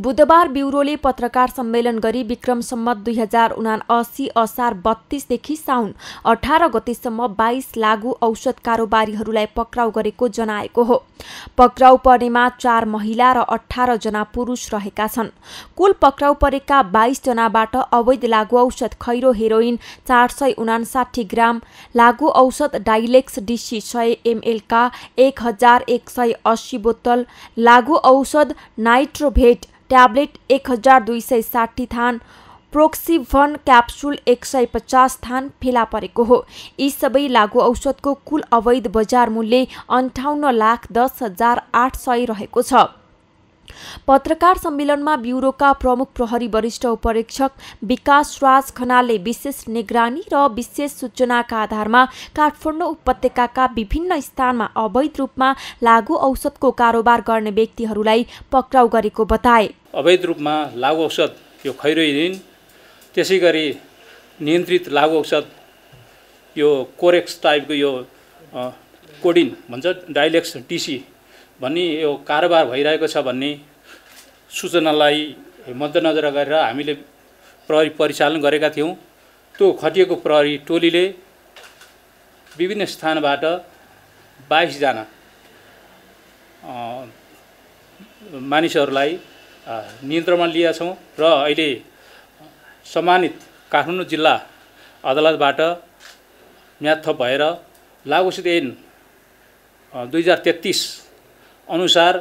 बुधबार ब्युरोले पत्रकार सम्मेलन गरी विक्रम सम्मत दुई हजार उना असी असार बत्तीसदेखि साउन अठार गतेसम्म बाइस लागु औषध कारोबारीहरूलाई पक्राउ गरेको जनाएको हो पक्राउ पर्नेमा चार महिला र जना पुरुष रहेका छन् कुल पक्राउ परेका बाइसजनाबाट अवैध लागु औषध खैरो हेरोइन चार सय उनासाठी ग्राम लागु औषध डाइलेक्स डिसी सय एमएलका एक हजार एक सय अस्सी बोतल लागु औषध नाइट्रोभेट ट्याब्लेट एक हजार दुई सय साठी थान प्रोक्सिभन क्याप्सुल एक सय पचास थान फेला परेको हो यी सबै लागु औषधको कुल अवैध बजार मूल्य अन्ठाउन्न लाख दस हजार आठ सय रहेको छ पत्रकार सम्मेलनमा ब्युरोका प्रमुख प्रहरी वरिष्ठ उपरीक्षक विकास राज खनालले विशेष निगरानी र विशेष सूचनाका आधारमा काठमाडौँ उपत्यकाका विभिन्न स्थानमा अवैध रूपमा लागु औषधको कारोबार गर्ने व्यक्तिहरूलाई पक्राउ गरेको बताए अवैध रूपमा लागु औषध यो खैरोइन त्यसै गरी नियन्त्रित लागु औषध यो कोरेक्स टाइपको यो कोडिन भन्छ डाइलेक्स टिसी भन्ने यो कारोबार भइरहेको छ भन्ने सूचनालाई मध्यनजर गरेर हामीले प्रहरी परिचालन गरेका थियौँ त्यो खटिएको प्रहरी टोलीले विभिन्न स्थानबाट बाइसजना मानिसहरूलाई नियन्त्रणमा लिएका छौँ र अहिले सम्मानित काठमाडौँ जिल्ला अदालतबाट म्याथ भएर लागुसित ऐन दुई हजार तेत्तिस अनुसार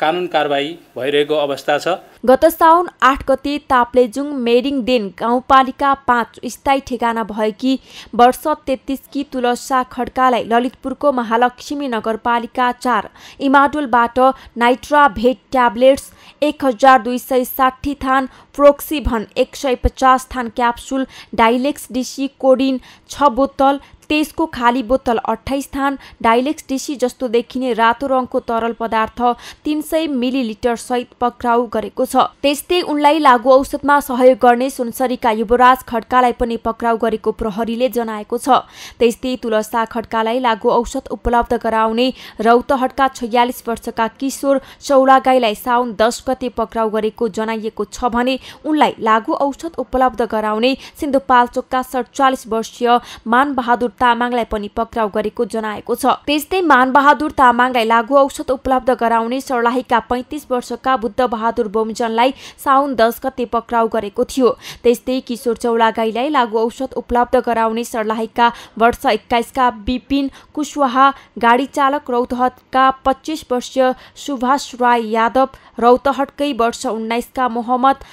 कानुन कारबाही भइरहेको अवस्था छ गत साउन आठ गते ताप्लेजुङ मेरिङ देन गाउँपालिका पाँच स्थायी ठेगाना भएकी वर्ष तेत्तिसकी तुलसा खड्कालाई ललितपुरको महालक्ष्मी नगरपालिका चार इमाडुलबाट नाइट्रा भेट ट्याब्लेट्स एक हजार दुई सय साठी थान प्रोक्सिभन एक सय पचास थान क्याप्सुल डाइलेक्स डिसी कोडिन छ बोतल तेइसको खाली बोतल अठाइस थान डाइलेक्स डिसी जस्तो देखिने रातो रङको तरल पदार्थ तिन सय मिलिलिटरसहित पक्राउ गरेको छ छ त्यस्तै उनलाई लागु औषधमा सहयोग गर्ने सुनसरीका युवराज खड्कालाई पनि पक्राउ गरेको प्रहरीले जनाएको छ त्यस्तै तुलसा खड्कालाई लागु औषध उपलब्ध गराउने रौतहटका छयालिस वर्षका किशोर चौलागाईलाई साउन दस गते पक्राउ गरेको जनाइएको छ भने उनलाई लागु औषध उपलब्ध गराउने सिन्धुपाल्चोकका सडचालिस वर्षीय मानबहादुर तामाङलाई पनि पक्राउ गरेको जनाएको छ त्यस्तै मानबहादुर तामाङलाई लागु औषध उपलब्ध गराउने सर्लाहीका पैँतिस वर्षका बुद्धबहादुर बोम्जा दुईजनलाई साउन दस गते पक्राउ गरेको थियो त्यस्तै किशोर चौलागाईलाई लागु औषध उपलब्ध गराउने सर्लाहीका वर्ष एक्काइसका विपिन कुशवाहा गाडी चालक रौतहटका पच्चिस वर्षीय सुभाष राय यादव रौतहटकै वर्ष उन्नाइसका मोहम्मद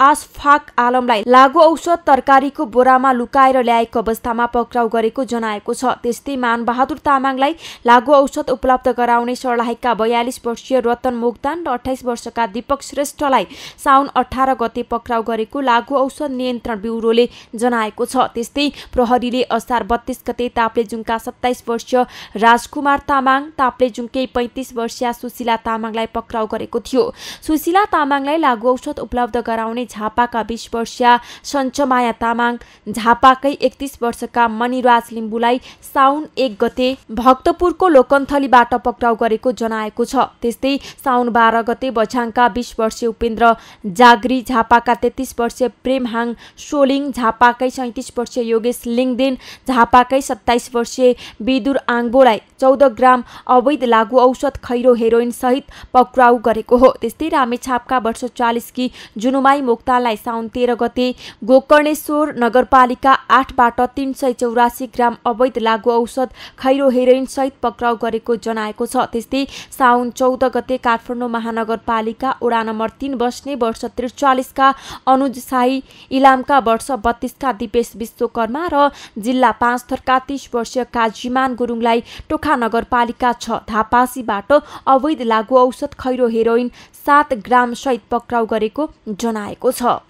आसफाक आलमलाई लागु औषध तरकारीको बोरामा लुकाएर ल्याएको अवस्थामा पक्राउ गरेको जनाएको छ त्यस्तै मानबहादुर तामाङलाई लागु औषध उपलब्ध गराउने सर्लाहेकका बयालिस वर्षीय रतन मोक्तान र अठाइस वर्षका दीपक श्रेष्ठलाई साउन अठार गते पक्राउ गरेको लागु औषध नियन्त्रण ब्युरोले जनाएको छ त्यस्तै प्रहरीले असार बत्तीस गते ताप्लेजुङका सत्ताइस वर्षीय राजकुमार तामाङ ताप्लेजुङकै पैँतिस वर्षीय सुशीला तामाङलाई पक्राउ गरेको थियो सुशीला तामाङलाई लागु औषध उपलब्ध गराउने झापाका बिस वर्षीय सञ्चमाया तामाङ झापाकै एकतिस वर्षका मणिराज लिम्बुलाई साउन एक गते भक्तपुरको लोकन्थलीबाट पक्राउ गरेको जनाएको छ त्यस्तै साउन बाह्र गते बझाङका बिस वर्षीय उपेन्द्र जागरी झापाका तेत्तिस वर्षीय प्रेमहाङ सोलिङ झापाकै सैतिस वर्षीय योगेश लिङदेन झापाकै सत्ताइस वर्षीय बिदुर आङ्बोलाई चौध ग्राम अवैध लागु औषध खैरो हेरोइन सहित पक्राउ गरेको हो त्यस्तै रामेछापका वर्ष चालिसकी जुनुमाई उपभोक्तालाई साउन तेह्र गते गोकर्णेश्वर नगरपालिका आठबाट तिन सय चौरासी ग्राम अवैध लागु औषध खैरो हेरोइनसहित पक्राउ गरेको जनाएको छ त्यस्तै साउन चौध गते काठमाडौँ महानगरपालिका ओडा नम्बर तीन बस्ने वर्ष त्रिचालिसका अनुज शाही इलामका वर्ष बत्तीसका दिपेश विश्वकर्मा र जिल्ला पाँच थरका तीस वर्षीय काजीमान गुरुङलाई टोखा नगरपालिका छ धापासीबाट अवैध लागु औषध खैरो हेरोइन सात ग्रामसहित पक्राउ गरेको जनाएको 不错。